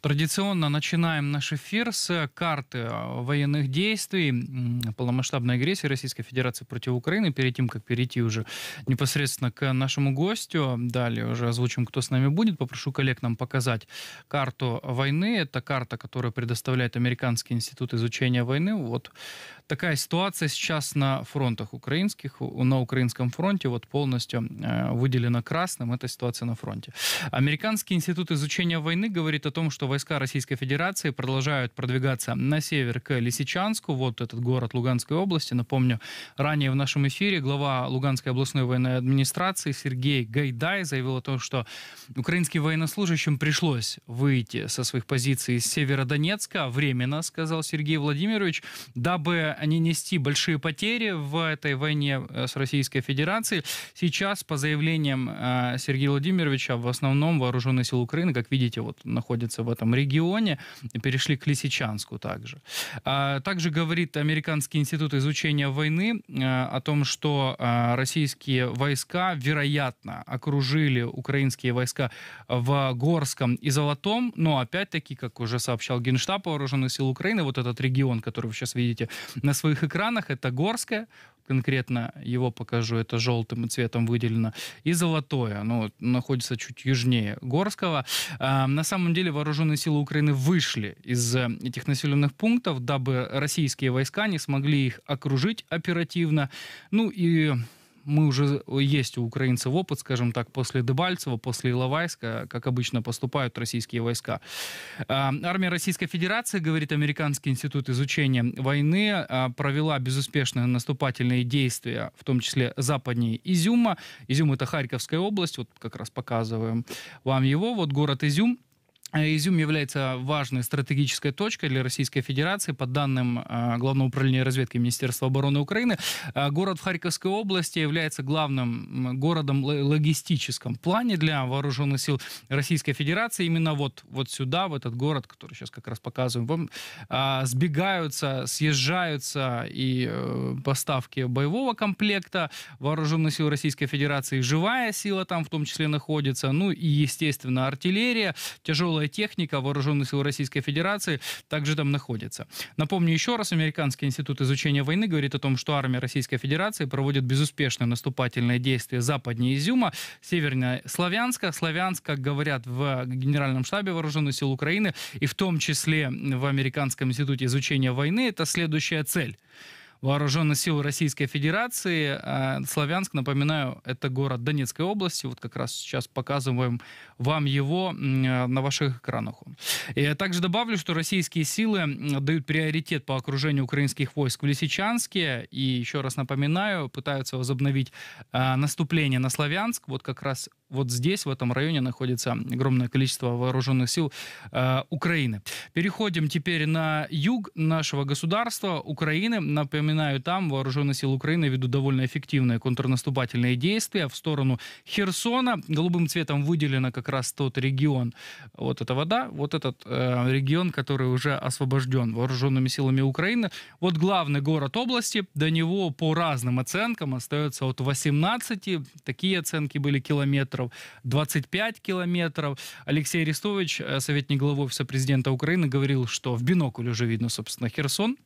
Традиционно начинаем наш эфир с э, карты э, военных действий полномасштабной агрессии Российской Федерации против Украины. Перед тем, как перейти уже непосредственно к нашему гостю, далее уже озвучим, кто с нами будет, попрошу коллег нам показать карту войны. Это карта, которую предоставляет Американский институт изучения войны. Вот такая ситуация сейчас на фронтах украинских, на украинском фронте, вот полностью э, выделена красным, эта ситуация на фронте. Американский институт изучения войны говорит о том, что войска Российской Федерации продолжают продвигаться на север к Лисичанску, вот этот город Луганской области. Напомню, ранее в нашем эфире глава Луганской областной военной администрации Сергей Гайдай заявил о том, что украинским военнослужащим пришлось выйти со своих позиций из Северодонецка временно, сказал Сергей Владимирович, дабы не нести большие потери в этой войне э, с Российской Федерацией. Сейчас, по заявлениям э, Сергея Владимировича, в основном вооруженные силы Украины, как видите, вот находятся в этом этом регионе, перешли к Лисичанску также. А, также говорит Американский институт изучения войны э, о том, что э, российские войска, вероятно, окружили украинские войска в Горском и Золотом, но опять-таки, как уже сообщал Генштаб Вооруженных сил Украины, вот этот регион, который вы сейчас видите на своих экранах, это Горское, конкретно его покажу, это желтым цветом выделено, и золотое, оно находится чуть южнее Горского. А, на самом деле вооруженные силы Украины вышли из э, этих населенных пунктов, дабы российские войска не смогли их окружить оперативно, ну и мы уже э, есть у украинцев опыт, скажем так, после Дебальцева, после Иловайска, как обычно поступают российские войска. А, армия Российской Федерации, говорит Американский институт изучения войны, а, провела безуспешные наступательные действия, в том числе западнее Изюма. Изюм — это Харьковская область, вот как раз показываем вам его. Вот город Изюм — Изюм является важной стратегической точкой для Российской Федерации. По данным э, Главного управления разведки Министерства обороны Украины, э, город в Харьковской области является главным городом в логистическом плане для вооруженных сил Российской Федерации. Именно вот, вот сюда, в этот город, который сейчас как раз показываем вам, э, сбегаются, съезжаются и поставки боевого комплекта вооруженных сил Российской Федерации, живая сила там в том числе находится, ну и, естественно, артиллерия, тяжелые тяжелая техника вооруженных сил Российской Федерации также там находится. Напомню еще раз, Американский институт изучения войны говорит о том, что армия Российской Федерации проводит безуспешные наступательные действия западнее Изюма, севернее Славянска. Славянск, как говорят в Генеральном штабе Вооруженных сил Украины, и в том числе в Американском институте изучения войны, это следующая цель вооруженных сил Российской Федерации. А, Славянск, напоминаю, это город Донецкой области. Вот как раз сейчас показываем вам его э, на ваших экранах. И также добавлю, что российские силы дают приоритет по окружению украинских войск в Лисичанске. И еще раз напоминаю, пытаются возобновить а, наступление на Славянск. Вот как раз вот здесь, в этом районе, находится огромное количество вооруженных сил э, Украины. Переходим теперь на юг нашего государства, Украины. Напоминаю, там вооруженные силы Украины ведут довольно эффективные контрнаступательные действия в сторону Херсона. Голубым цветом выделено как раз тот регион. Вот эта вода, вот этот э, регион, который уже освобожден вооруженными силами Украины. Вот главный город области, до него по разным оценкам остается от 18, такие оценки были километр километров, 25 километров. Алексей Арестович, э, советник главы Офиса президента Украины, говорил, что в бинокль уже видно, собственно, Херсон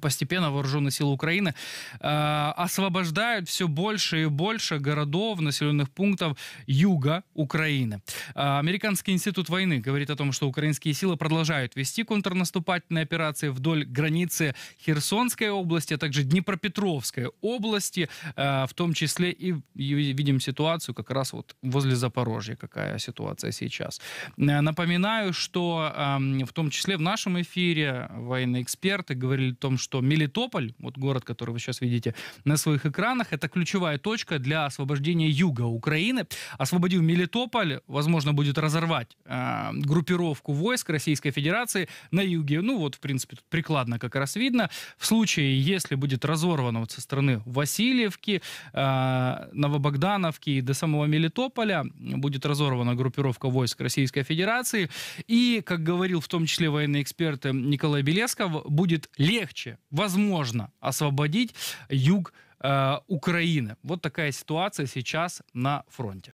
постепенно вооруженные силы Украины э, освобождают все больше и больше городов, населенных пунктов юга Украины. Э, Американский институт войны говорит о том, что украинские силы продолжают вести контрнаступательные операции вдоль границы Херсонской области, а также Днепропетровской области, э, в том числе и, и видим ситуацию как раз вот возле Запорожья, какая ситуация сейчас. Э, напоминаю, что э, в том числе в нашем эфире военные эксперты говорили о том, что Мелитополь, вот город, который вы сейчас видите на своих экранах, это ключевая точка для освобождения юга Украины. Освободив Мелитополь, возможно, будет разорвать э, группировку войск Российской Федерации на юге. Ну вот, в принципе, тут прикладно как раз видно. В случае, если будет разорвано вот со стороны Васильевки, э, Новобогдановки и до самого Мелитополя, будет разорвана группировка войск Российской Федерации. И, как говорил в том числе военные эксперты э, Николай Белесков, будет легче будущее, возможно, освободить юг э, Украины. Вот такая ситуация сейчас на фронте.